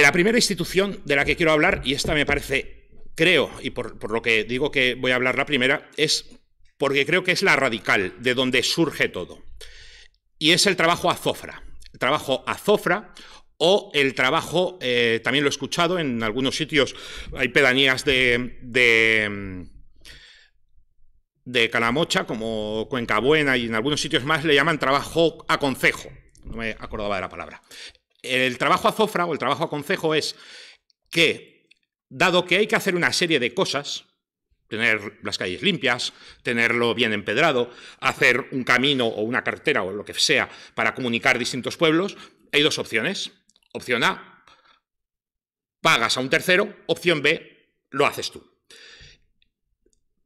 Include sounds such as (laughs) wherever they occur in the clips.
La primera institución de la que quiero hablar, y esta me parece, creo, y por, lo que digo que voy a hablar la primera, es porque creo que es la radical, de donde surge todo. Y es el trabajo azofra. El trabajo azofra o el trabajo, eh, también lo he escuchado en algunos sitios, hay pedanías de, de, Calamocha, como Cuenca Buena, y en algunos sitios más le llaman trabajo a concejo. No me acordaba de la palabra el trabajo a Zofra o el trabajo a concejo es que, dado que hay que hacer una serie de cosas, tener las calles limpias, tenerlo bien empedrado, hacer un camino o una carretera o lo que sea para comunicar distintos pueblos, hay dos opciones. Opción A, pagas a un tercero, opción B, lo haces tú.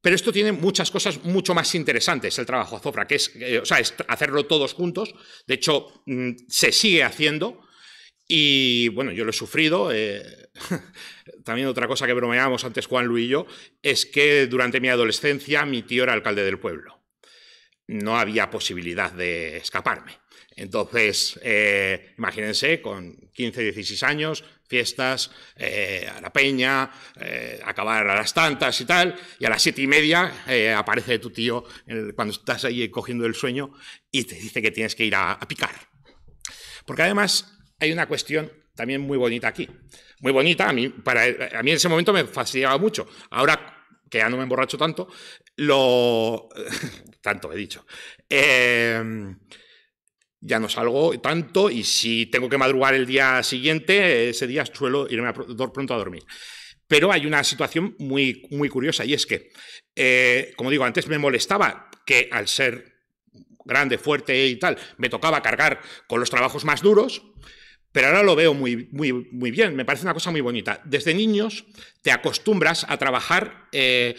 Pero esto tiene muchas cosas mucho más interesantes, el trabajo a Zofra, que es, eh, o es hacerlo todos juntos. De hecho, mm, se sigue haciendo y bueno, yo lo he sufrido. Eh, (laughs) también otra cosa que bromeábamos antes Juan Luis y yo, es que durante mi adolescencia mi tío era alcalde del pueblo. No había posibilidad de escaparme. Entonces, eh, imagínense, con 15, 16 años, fiestas, eh, a la peña, acabar a las tantas y tal, y a las siete y media aparece tu tío cuando estás ahí cogiendo el sueño y te dice que tienes que ir a, a picar. Porque además hay una cuestión también muy bonita aquí. Muy bonita, a mí, para, a mí en ese momento me fastidiaba mucho. Ahora que ya no me emborracho tanto, lo... (laughs) tanto he dicho. Em, ya no salgo tanto y si tengo que madrugar el día siguiente, ese día suelo irme pronto a dormir. Pero hay una situación muy, muy curiosa y es que, eh, como digo, antes me molestaba que al ser grande, fuerte y tal, me tocaba cargar con los trabajos más duros pero ahora lo veo muy, muy, bien, me parece una cosa muy bonita. Desde niños te acostumbras a trabajar eh,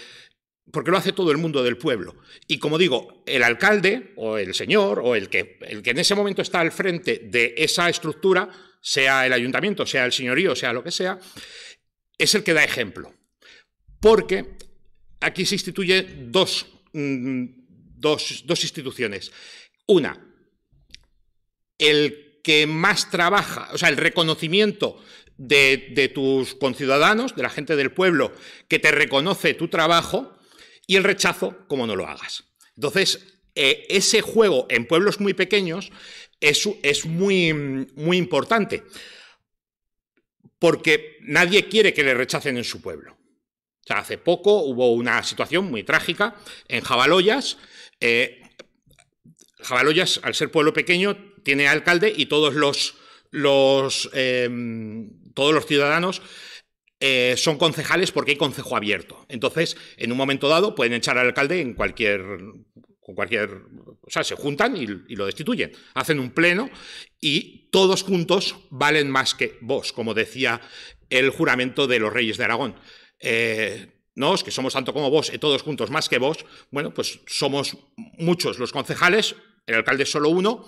porque lo hace todo el mundo del pueblo. Y como digo, el alcalde o el señor o el que, el que en ese momento está al frente de esa estructura, sea el ayuntamiento, sea el señorío, sea lo que sea, es el que da ejemplo. Porque aquí se instituye dos, mm, dos instituciones. Una, el que más trabaja, o sea, el reconocimiento de, tus conciudadanos, de la gente del pueblo, que te reconoce tu trabajo, y el rechazo como no lo hagas. Entonces, eh, ese juego en pueblos muy pequeños es, muy, muy importante, porque nadie quiere que le rechacen en su pueblo. O sea, hace poco hubo una situación muy trágica en Jabaloyas. Eh, Jabaloyas, al ser pueblo pequeño, tiene alcalde y todos los, los, em, todos los ciudadanos eh, son concejales porque hay concejo abierto. Entonces, en un momento dado, pueden echar al alcalde en cualquier con cualquier. O sea, se juntan y, lo destituyen. Hacen un pleno y todos juntos valen más que vos, como decía el juramento de los reyes de Aragón. Eh, no, que somos tanto como vos y eh, todos juntos más que vos. Bueno, pues somos muchos los concejales, el alcalde es solo uno,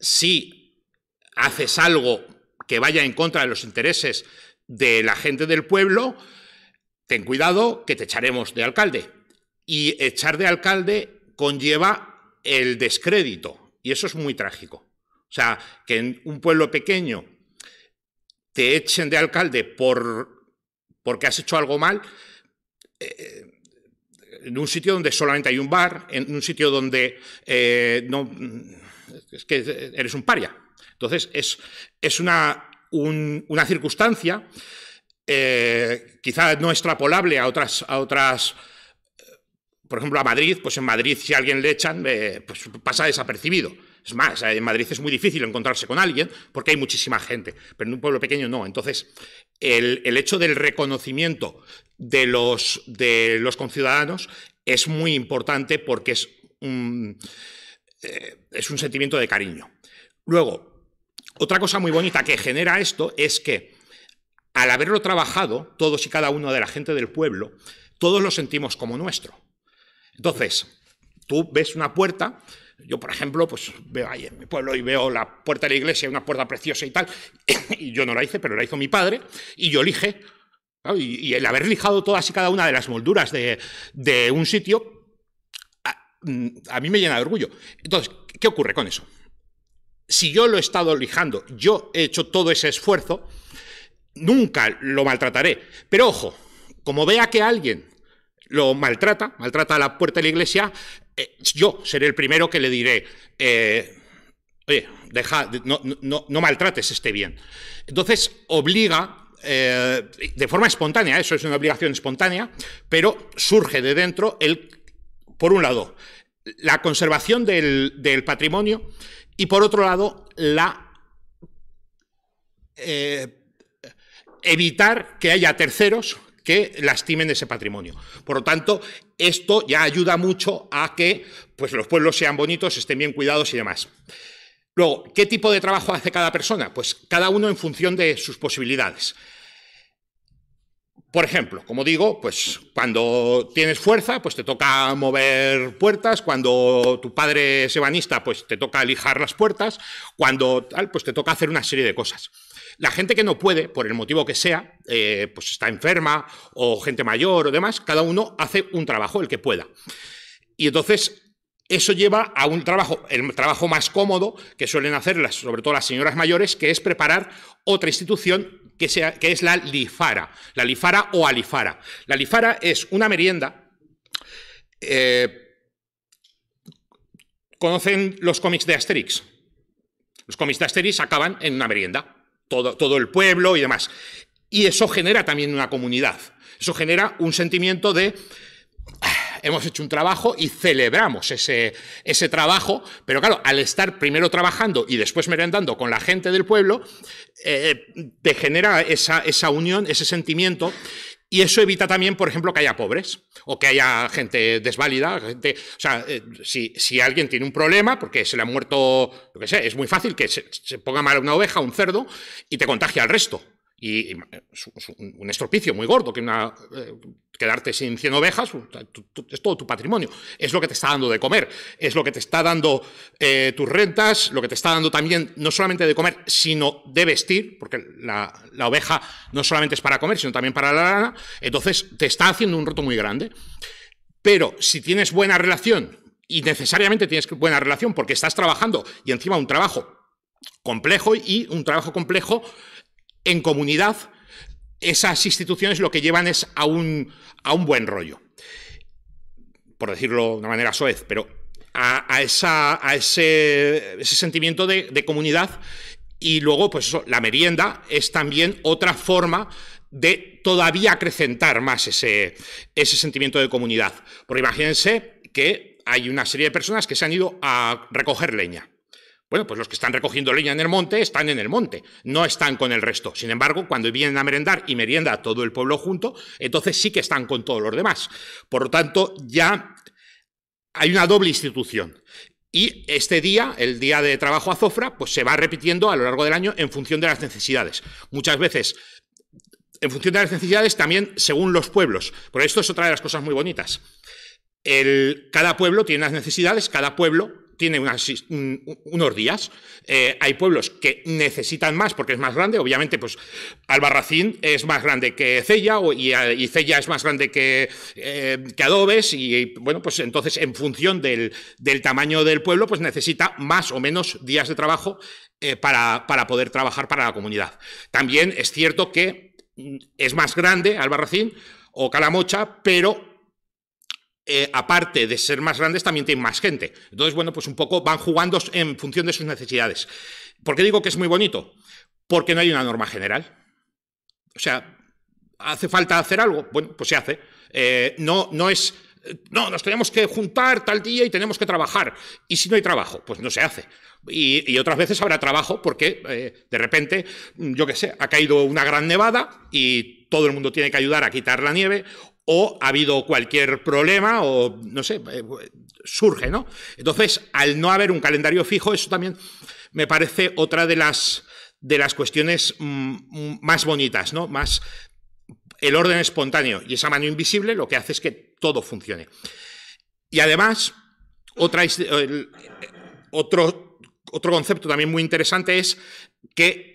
si haces algo que vaya en contra de los intereses de la gente del pueblo, ten cuidado que te echaremos de alcalde. Y echar de alcalde conlleva el descrédito, y eso es muy trágico. O sea, que en un pueblo pequeño te echen de alcalde por, porque has hecho algo mal, eh, en un sitio donde solamente hay un bar, en un sitio donde eh, no es que eres un paria. Entonces, es, es una, una circunstancia eh, quizá no extrapolable a otras, a otras, eh, por ejemplo, a Madrid, pues en Madrid si a alguien le echan, eh, pues pasa desapercibido. Es más, en Madrid es muy difícil encontrarse con alguien porque hay muchísima gente, pero en un pueblo pequeño no. Entonces, el, hecho del reconocimiento de los, de los conciudadanos es muy importante porque es... un eh, es un sentimiento de cariño. Luego, otra cosa muy bonita que genera esto es que al haberlo trabajado, todos y cada uno de la gente del pueblo, todos lo sentimos como nuestro. Entonces, tú ves una puerta, yo, por ejemplo, pues veo ahí en mi pueblo y veo la puerta de la iglesia, una puerta preciosa y tal, (coughs) y yo no la hice, pero la hizo mi padre, y yo elige, y, el haber lijado todas y cada una de las molduras de, de un sitio, a mí me llena de orgullo. Entonces, ¿qué ocurre con eso? Si yo lo he estado lijando, yo he hecho todo ese esfuerzo, nunca lo maltrataré. Pero ojo, como vea que alguien lo maltrata, maltrata a la puerta de la iglesia, eh, yo seré el primero que le diré, eh, oye, deja, no, no, maltrates este bien. Entonces obliga, eh, de forma espontánea, eso es una obligación espontánea, pero surge de dentro el por un lado, la conservación del, patrimonio y por otro lado, la eh, evitar que haya terceros que lastimen ese patrimonio. Por lo tanto, esto ya ayuda mucho a que pues, los pueblos sean bonitos, estén bien cuidados y demás. Luego, ¿qué tipo de trabajo hace cada persona? Pues cada uno en función de sus posibilidades. Por ejemplo, como digo, pues cuando tienes fuerza, pues te toca mover puertas, cuando tu padre es ebanista, pues te toca lijar las puertas, cuando tal, pues te toca hacer una serie de cosas. La gente que no puede, por el motivo que sea, eh, pues está enferma o gente mayor o demás, cada uno hace un trabajo, el que pueda. Y entonces eso lleva a un trabajo, el trabajo más cómodo que suelen hacer sobre todo las señoras mayores, que es preparar otra institución que, sea, que es la lifara, la lifara o alifara. La lifara es una merienda. Eh, ¿Conocen los cómics de Asterix? Los cómics de Asterix acaban en una merienda, todo, todo el pueblo y demás. Y eso genera también una comunidad, eso genera un sentimiento de hemos hecho un trabajo y celebramos ese, ese trabajo, pero claro, al estar primero trabajando y después merendando con la gente del pueblo, eh, te genera esa, esa unión, ese sentimiento y eso evita también, por ejemplo, que haya pobres o que haya gente desválida. Gente, o sea, eh, si, alguien tiene un problema porque se le ha muerto, lo que sé, es muy fácil que se, se, ponga mal una oveja, un cerdo y te contagia al resto y, eh, un estropicio muy gordo, que eh, quedarte sin 100 ovejas es todo tu patrimonio, es lo que te está dando de comer, es lo que te está dando eh, tus rentas, lo que te está dando también no solamente de comer, sino de vestir, porque la, la oveja no solamente es para comer, sino también para la lana, entonces te está haciendo un roto muy grande. Pero si tienes buena relación, y necesariamente tienes buena relación porque estás trabajando y encima un trabajo complejo y un trabajo complejo en comunidad, esas instituciones lo que llevan es a un, a un buen rollo. Por decirlo de una manera soez, pero a, esa, a ese, sentimiento de, comunidad. Y luego, pues eso, la merienda es también otra forma de todavía acrecentar más ese, ese sentimiento de comunidad. Porque imagínense que hay una serie de personas que se han ido a recoger leña bueno, pues los que están recogiendo leña en el monte están en el monte, no están con el resto. Sin embargo, cuando vienen a merendar y merienda todo el pueblo junto, entonces sí que están con todos los demás. Por lo tanto, ya hay una doble institución. Y este día, el día de trabajo azofra pues se va repitiendo a lo largo del año en función de las necesidades. Muchas veces en función de las necesidades, también según los pueblos. Por esto es otra de las cosas muy bonitas. cada pueblo tiene las necesidades, cada pueblo tiene unos días. Eh, hay pueblos que necesitan más porque es más grande. Obviamente, pues Albarracín es más grande que Cella y, eh, y Cella es más grande eh, que, Adobes. Y, bueno, pues entonces, en función del, tamaño del pueblo, pues necesita más o menos días de trabajo para, para poder trabajar para la comunidad. También es cierto que mm, es más grande Albarracín o Calamocha, pero eh, aparte de ser más grandes, también tienen más gente. Entonces, bueno, pues un poco van jugando en función de sus necesidades. ¿Por qué digo que es muy bonito? Porque no hay una norma general. O sea, ¿hace falta hacer algo? Bueno, pues se hace. Eh, no, no es no, nos tenemos que juntar tal día y tenemos que trabajar. Y si no hay trabajo, pues no se hace. Y, otras veces habrá trabajo porque eh, de repente, yo qué sé, ha caído una gran nevada y todo el mundo tiene que ayudar a quitar la nieve, o ha habido cualquier problema o no sé, eh, surge, ¿no? Entonces, al no haber un calendario fijo, eso también me parece otra de las, de las cuestiones mm, más bonitas, ¿no? Más el orden espontáneo y esa mano invisible lo que hace es que todo funcione. Y además, otra, otro, otro concepto también muy interesante es que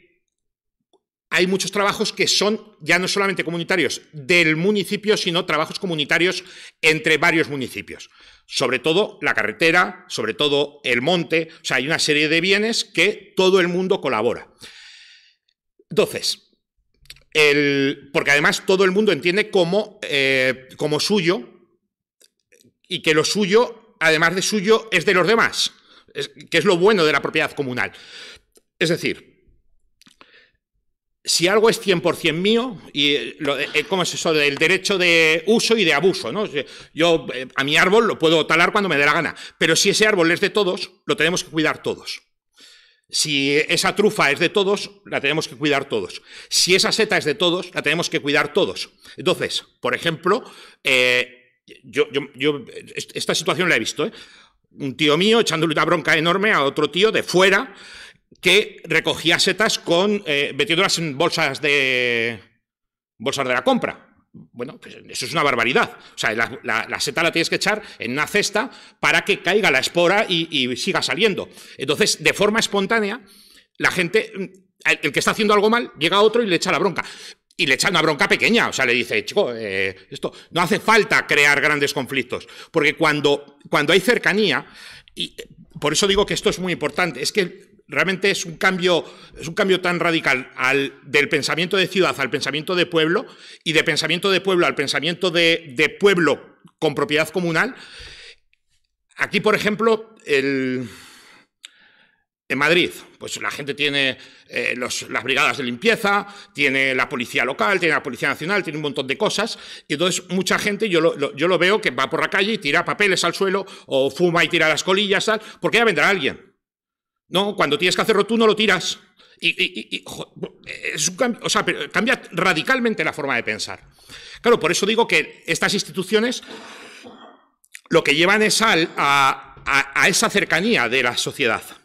hay muchos trabajos que son ya no solamente comunitarios del municipio, sino trabajos comunitarios entre varios municipios. Sobre todo la carretera, sobre todo el monte, o sea, hay una serie de bienes que todo el mundo colabora. Entonces, porque además todo el mundo entiende como, eh, como suyo y que lo suyo, además de suyo, es de los demás, que es lo bueno de la propiedad comunal. Es decir, si algo es 100% mío, y eh, eh, eh, ¿cómo es eso? Del derecho de uso y de abuso, ¿no? Yo a mi árbol lo puedo talar cuando me dé la gana, pero si ese árbol es de todos, lo tenemos que cuidar todos. Si esa trufa es de todos, la tenemos que cuidar todos. Si esa seta es de todos, la tenemos que cuidar todos. Entonces, por ejemplo, yo, esta situación la he visto, Un tío mío echándole una bronca enorme a otro tío de fuera, que recogía setas con, eh, metiéndolas en bolsas de, bolsas de la compra. Bueno, pues eso es una barbaridad. O sea, la, seta la tienes que echar en una cesta para que caiga la espora y, siga saliendo. Entonces, de forma espontánea, la gente, mm, el, que está haciendo algo mal, llega a otro y le echa la bronca. Y le echa una bronca pequeña. O sea, le dice, chico, eh, esto no hace falta crear grandes conflictos. Porque cuando, cuando hay cercanía, y eh, por eso digo que esto es muy importante, es que realmente es un cambio, es un cambio tan radical del pensamiento de ciudad al pensamiento de pueblo y de pensamiento de pueblo al pensamiento de, pueblo con propiedad comunal. Aquí, por ejemplo, en Madrid, pues la gente tiene eh, las brigadas de limpieza, tiene la policía local, tiene la policía nacional, tiene un montón de cosas. Y entonces mucha gente, yo lo, yo lo veo que va por la calle y tira papeles al suelo o fuma y tira las colillas, tal, porque ya vendrá alguien. No, cuando tienes que hacerlo tú no lo tiras. Y, es un, o sea, cambia radicalmente la forma de pensar. Claro, por eso digo que estas instituciones lo que llevan es al, a esa cercanía de la sociedad.